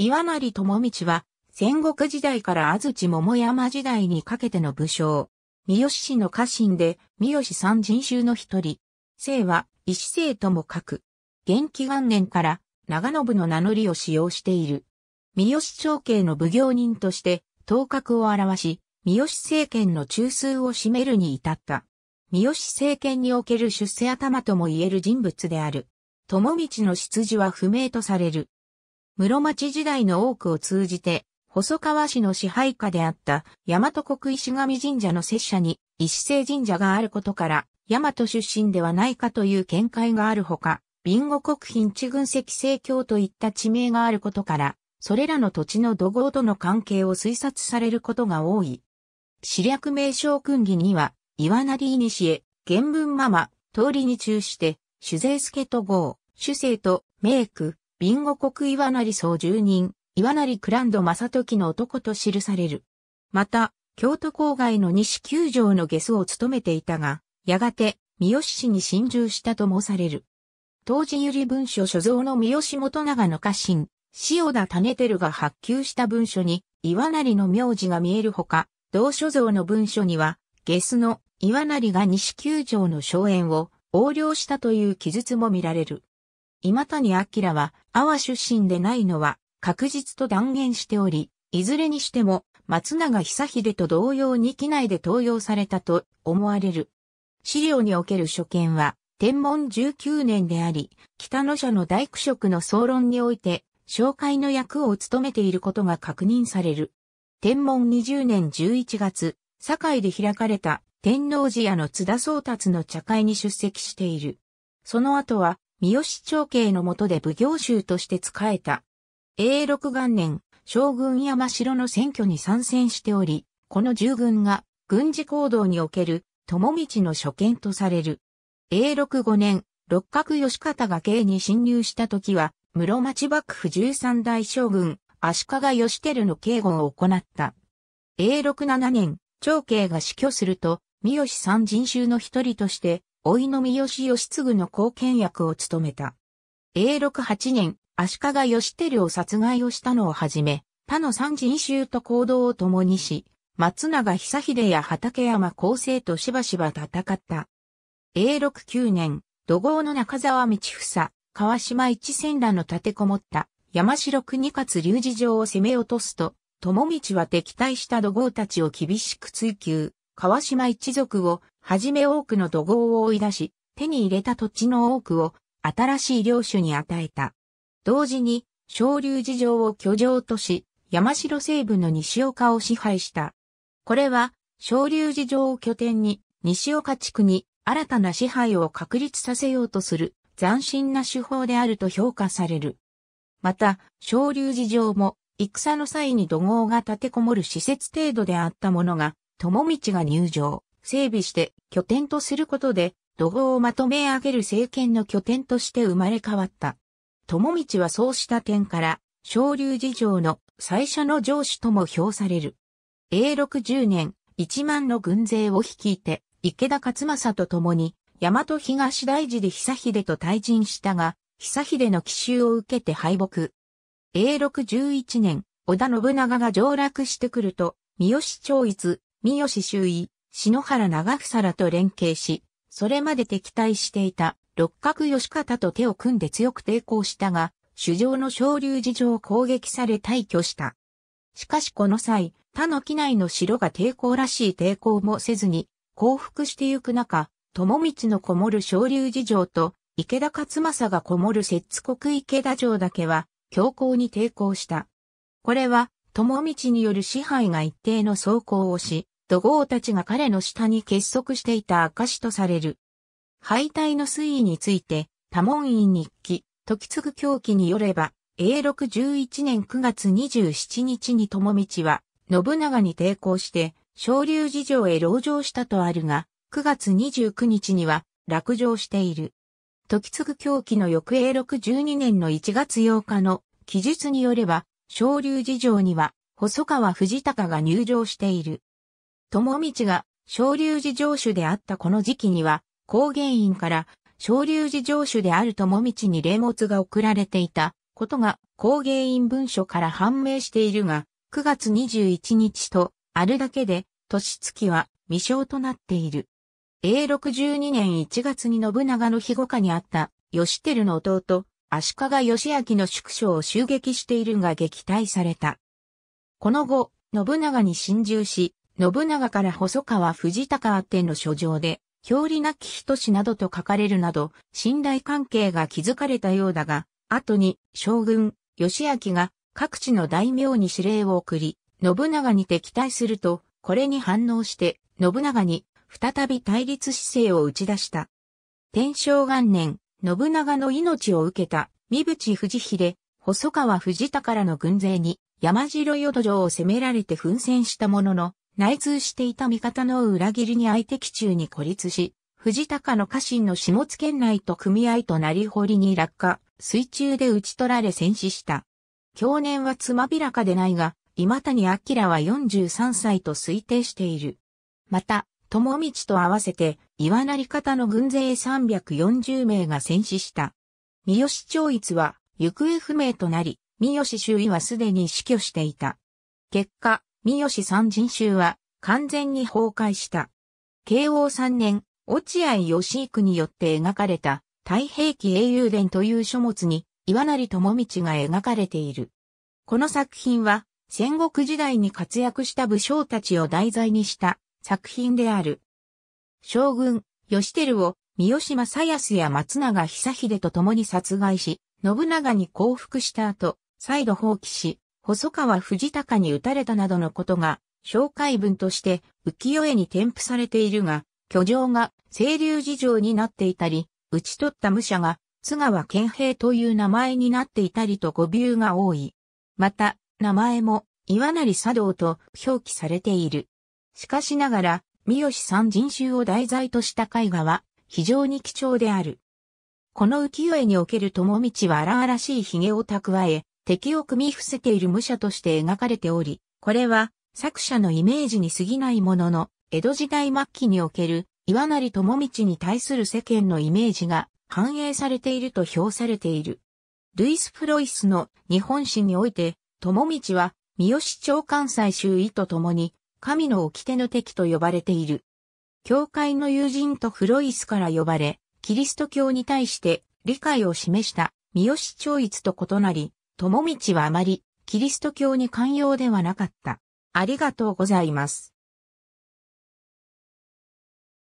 岩成智道は、戦国時代から安土桃山時代にかけての武将。三好氏の家臣で、三好三人衆の一人。姓は、石姓とも書く。元気元年から、長信の名乗りを使用している。三好長兄の奉行人として、頭角を表し、三好政権の中枢を占めるに至った。三好政権における出世頭とも言える人物である。友道の出自は不明とされる。室町時代の多くを通じて、細川氏の支配下であった、大和国石神神社の拙者に、石勢神社があることから、大和出身ではないかという見解があるほか、備後国賓地群、石西教といった地名があることから、それらの土地の土豪との関係を推察されることが多い。史略名称訓義には、岩成古、原文ママ、通りに中して、主税助と号、主生と、名句、ビンゴ国岩成総住人、岩成クランド正時の男と記される。また、京都郊外の西九条の下宿を務めていたが、やがて、三好氏に侵入したと申される。当時ゆ利文書所蔵の三好元長の家臣、塩田種照が発給した文書に、岩成の名字が見えるほか、同所蔵の文書には、ゲスの岩成が西九条の荘園を横領したという記述も見られる。今谷明は、阿波出身でないのは確実と断言しており、いずれにしても、松永久秀と同様に機内で登用されたと思われる。資料における所見は、天文19年であり、北野社の大工職の総論において、紹介の役を務めていることが確認される。天文20年11月、堺で開かれた天皇寺屋の津田宗達の茶会に出席している。その後は、三好長慶の下で奉行衆として仕えた。永禄元年、将軍山城の選挙に参戦しており、この従軍が軍事行動における友道の所見とされる。永禄5年、六角義方が京に侵入した時は、室町幕府十三代将軍、足利義輝の警護を行った。永禄7年、長慶が死去すると、三好三人衆の一人として、老いの三好義継の貢献役を務めた。永禄8年、足利義輝を殺害をしたのをはじめ、他の三人衆と行動を共にし、松永久秀や畠山康生としばしば戦った。永禄9年、土豪の中沢道房、川島一千らの立てこもった山城国勝隆二城を攻め落とすと、友道は敵対した土豪たちを厳しく追求、川島一族をはじめ多くの土豪を追い出し、手に入れた土地の多くを新しい領主に与えた。同時に、昇竜事情を居城とし、山城西部の西岡を支配した。これは、昇竜事情を拠点に、西岡地区に新たな支配を確立させようとする斬新な手法であると評価される。また、昇竜事情も、戦の際に土豪が立てこもる施設程度であったものが、友道が入場。整備して拠点とすることで、怒号をまとめ上げる政権の拠点として生まれ変わった。友道はそうした点から、昇竜事情の最初の上司とも評される。永禄10年、1万の軍勢を率いて、池田勝政と共に、大和東大寺で久秀と対陣したが、久秀の奇襲を受けて敗北。永禄11年、織田信長が上洛してくると、三好長逸、三好周囲、篠原長房らと連携し、それまで敵対していた六角義方と手を組んで強く抵抗したが、主上の昇竜事情を攻撃され退去した。しかしこの際、他の機内の城が抵抗らしい抵抗もせずに、降伏してゆく中、友道のこもる昇竜事情と、池田勝政がこもる摂津国池田城だけは、強硬に抵抗した。これは、友道による支配が一定の走行をし、土豪たちが彼の下に結束していた証とされる。敗退の推移について、多門院日記、時継ぐ狂記によれば、永禄11年9月27日に友道は、信長に抵抗して、昇竜事情へ籠城したとあるが、9月29日には、落城している。時継ぐ狂記の翌永禄12年の1月8日の記述によれば、昇竜事情には、細川藤高が入場している。友道が昇竜寺城主であったこの時期には、高原院から昇竜寺城主である友道に霊物が送られていたことが高原院文書から判明しているが、9月21日とあるだけで、年月は未詳となっている。永62年1月に信長の庇護下にあった義輝の弟、足利義明の宿所を襲撃しているが撃退された。この後、信長に侵入し、信長から細川藤高あっての書状で、表裏なき人氏などと書かれるなど、信頼関係が築かれたようだが、後に将軍、義明が各地の大名に指令を送り、信長に敵対すると、これに反応して、信長に再び対立姿勢を打ち出した。天正元年、信長の命を受けた、三淵藤秀、細川藤田からの軍勢に、山城淀城を攻められて奮戦したものの、内通していた味方の裏切りに相手機中に孤立し、藤高の家臣の下津県内と組合となり堀に落下、水中で打ち取られ戦死した。去年はつまびらかでないが、今谷明は43歳と推定している。また、友道と合わせて、岩成方の軍勢340名が戦死した。三好長一は行方不明となり、三好周囲はすでに死去していた。結果、三好三人衆は完全に崩壊した。慶応三年、落合義行によって描かれた太平記英雄伝という書物に岩成智道が描かれている。この作品は戦国時代に活躍した武将たちを題材にした作品である。将軍、義輝を三好正康や松永久秀と共に殺害し、信長に降伏した後、再度放棄し、細川藤高に打たれたなどのことが、紹介文として浮世絵に添付されているが、居城が清流事情になっていたり、討ち取った武者が津川健平という名前になっていたりと語尾が多い。また、名前も岩成茶道と表記されている。しかしながら、三好三人衆を題材とした絵画は非常に貴重である。この浮世絵における友道は荒々しい髭を蓄え、敵を組み伏せている武者として描かれており、これは作者のイメージに過ぎないものの、江戸時代末期における岩成智道に対する世間のイメージが反映されていると評されている。ルイス・フロイスの日本史において、智道は三好長官西周囲と共に、神の掟の敵と呼ばれている。教会の友人とフロイスから呼ばれ、キリスト教に対して理解を示した三好長一と異なり、友道はあまりキリスト教に寛容ではなかった。ありがとうございます。